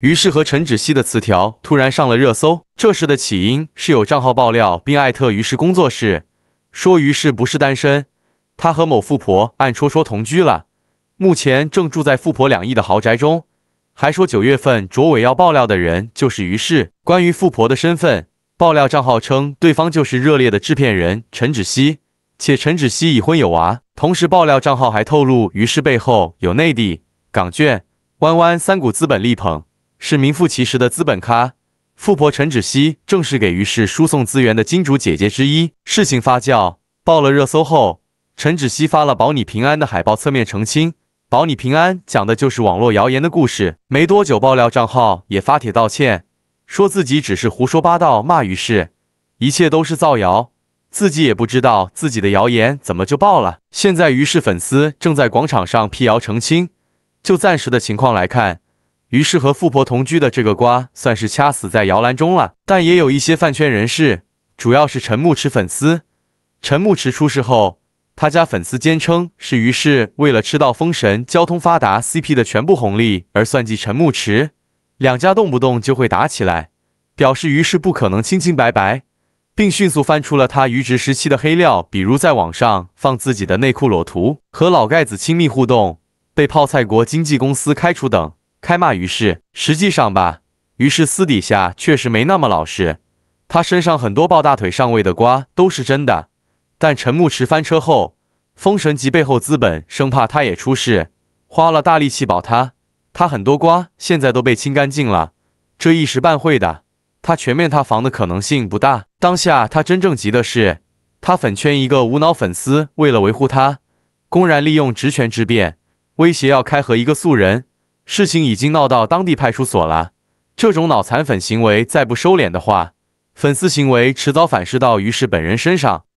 于是和陈芷溪的词条突然上了热搜。这事的起因是有账号爆料并艾特于是工作室，说于是不是单身，他和某富婆暗戳戳同居了，目前正住在富婆两亿的豪宅中。还说九月份卓伟要爆料的人就是于是。关于富婆的身份，爆料账号称对方就是热烈的制片人陈芷溪，且陈芷溪已婚有娃。同时爆料账号还透露，于是背后有内地、港卷、弯弯三股资本力捧。是名副其实的资本咖，富婆陈芷溪正是给于氏输送资源的金主姐姐之一。事情发酵，爆了热搜后，陈芷溪发了“保你平安”的海报，侧面澄清“保你平安”讲的就是网络谣言的故事。没多久，爆料账号也发帖道歉，说自己只是胡说八道，骂于氏，一切都是造谣，自己也不知道自己的谣言怎么就爆了。现在，于氏粉丝正在广场上辟谣澄清。就暂时的情况来看。于是和富婆同居的这个瓜算是掐死在摇篮中了，但也有一些饭圈人士，主要是陈牧驰粉丝。陈牧驰出事后，他家粉丝坚称是于是为了吃到封神、交通发达 CP 的全部红利而算计陈牧驰，两家动不动就会打起来，表示于是不可能清清白白，并迅速翻出了他移职时期的黑料，比如在网上放自己的内裤裸图、和老盖子亲密互动、被泡菜国经纪公司开除等。开骂于是，实际上吧，于是私底下确实没那么老实。他身上很多抱大腿上位的瓜都是真的，但陈牧驰翻车后，封神级背后资本生怕他也出事，花了大力气保他。他很多瓜现在都被清干净了，这一时半会的，他全面塌房的可能性不大。当下他真正急的是，他粉圈一个无脑粉丝为了维护他，公然利用职权之便威胁要开合一个素人。事情已经闹到当地派出所了。这种脑残粉行为再不收敛的话，粉丝行为迟早反噬到于氏本人身上。